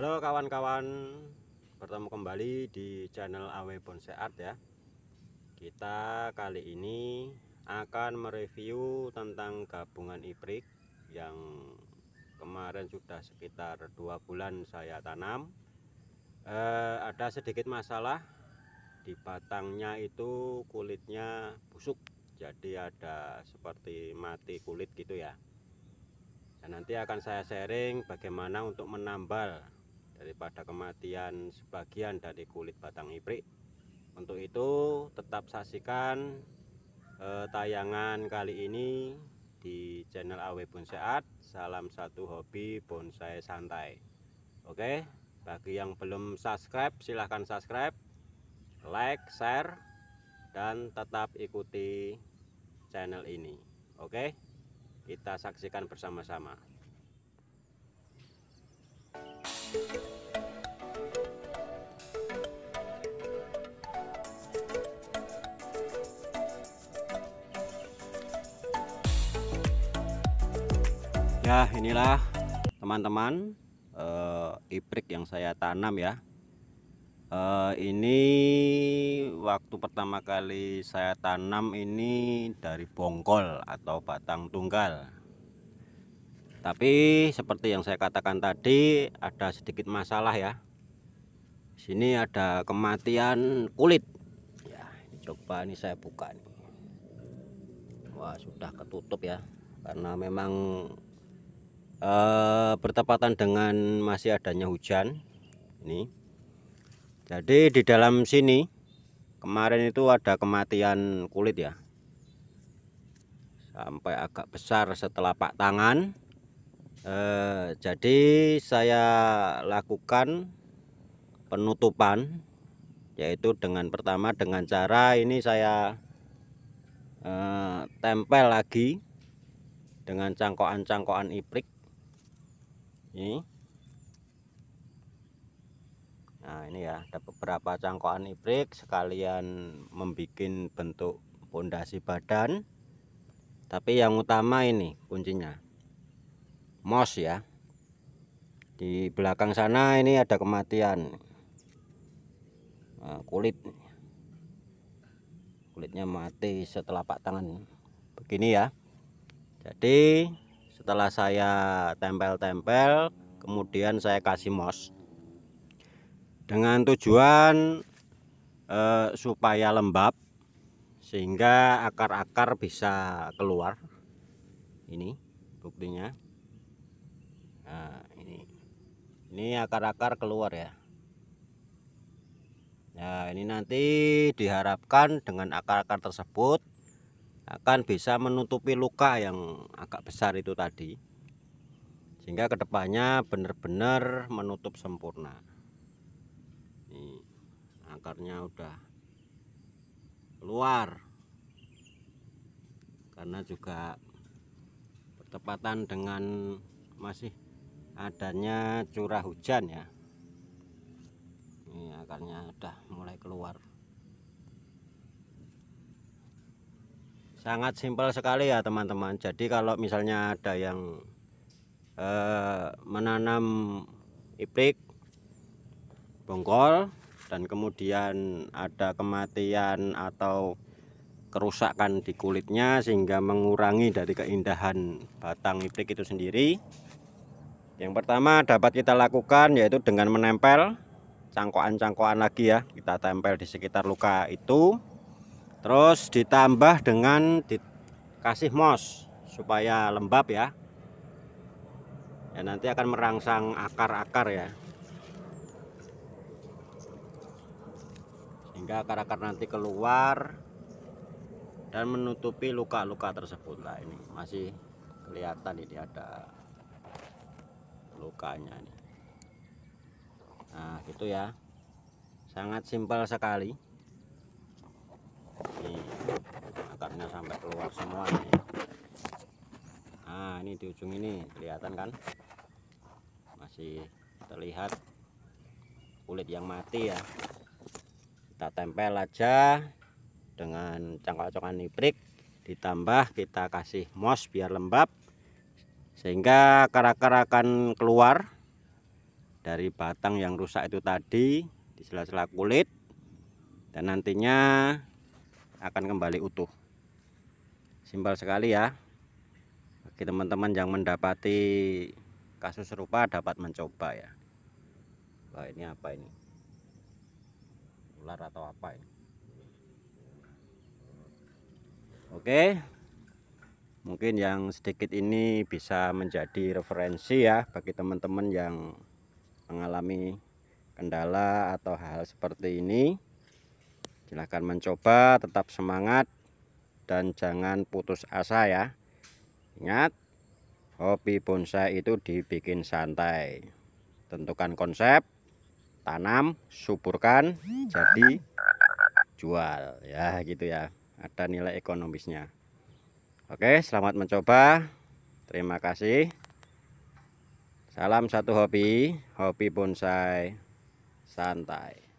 Halo kawan-kawan, bertemu kembali di channel AW Bonsai Art ya. Kita kali ini akan mereview tentang gabungan iprik yang kemarin sudah sekitar dua bulan saya tanam. Eh, ada sedikit masalah di batangnya itu kulitnya busuk, jadi ada seperti mati kulit gitu ya. Dan nah, nanti akan saya sharing bagaimana untuk menambal daripada kematian sebagian dari kulit batang iprik. Untuk itu tetap saksikan eh, tayangan kali ini di channel AW Bonsaat. Salam satu hobi bonsai santai. Oke, bagi yang belum subscribe silahkan subscribe, like, share, dan tetap ikuti channel ini. Oke, kita saksikan bersama-sama. ya inilah teman-teman uh, iprik yang saya tanam ya uh, ini waktu pertama kali saya tanam ini dari bongkol atau batang tunggal tapi seperti yang saya katakan tadi ada sedikit masalah ya sini ada kematian kulit ya coba ini saya buka nih wah sudah ketutup ya karena memang eh, bertepatan dengan masih adanya hujan ini jadi di dalam sini kemarin itu ada kematian kulit ya sampai agak besar setelah pak tangan eh, jadi saya lakukan penutupan yaitu dengan pertama dengan cara ini saya eh, tempel lagi dengan cangkokan-cangkokan iprik ini nah ini ya ada beberapa cangkokan ibrik sekalian membuat bentuk pondasi badan tapi yang utama ini kuncinya mos ya di belakang sana ini ada kematian nah, kulit kulitnya mati setelah pak tangan begini ya jadi setelah saya tempel-tempel kemudian saya kasih mos dengan tujuan eh, supaya lembab sehingga akar-akar bisa keluar ini buktinya nah, ini ini akar-akar keluar ya Nah ini nanti diharapkan dengan akar-akar tersebut akan bisa menutupi luka yang agak besar itu tadi sehingga kedepannya benar-benar menutup sempurna ini akarnya udah keluar karena juga bertepatan dengan masih adanya curah hujan ya ini akarnya udah mulai keluar sangat simpel sekali ya teman-teman jadi kalau misalnya ada yang eh, menanam iprik, bongkol dan kemudian ada kematian atau kerusakan di kulitnya sehingga mengurangi dari keindahan batang iprik itu sendiri yang pertama dapat kita lakukan yaitu dengan menempel cangkokan-cangkokan lagi ya kita tempel di sekitar luka itu terus ditambah dengan dikasih mos supaya lembab ya ya nanti akan merangsang akar-akar ya sehingga akar-akar nanti keluar dan menutupi luka-luka tersebut lah ini masih kelihatan ini ada lukanya nih nah gitu ya sangat simpel sekali ini akarnya sampai keluar semua nih. nah ini di ujung ini kelihatan kan masih terlihat kulit yang mati ya kita tempel aja dengan cangkok-cangkok nitrik ditambah kita kasih moss biar lembab sehingga karakter akan keluar dari batang yang rusak itu tadi di sela-sela kulit dan nantinya akan kembali utuh simpel sekali ya bagi teman-teman yang mendapati kasus serupa dapat mencoba ya Wah ini apa ini ular atau apa ini Oke mungkin yang sedikit ini bisa menjadi referensi ya bagi teman-teman yang mengalami kendala atau hal seperti ini silahkan mencoba tetap semangat dan jangan putus asa ya ingat hobi bonsai itu dibikin santai tentukan konsep tanam suburkan jadi jual ya gitu ya ada nilai ekonomisnya oke selamat mencoba terima kasih salam satu hobi hobi bonsai santai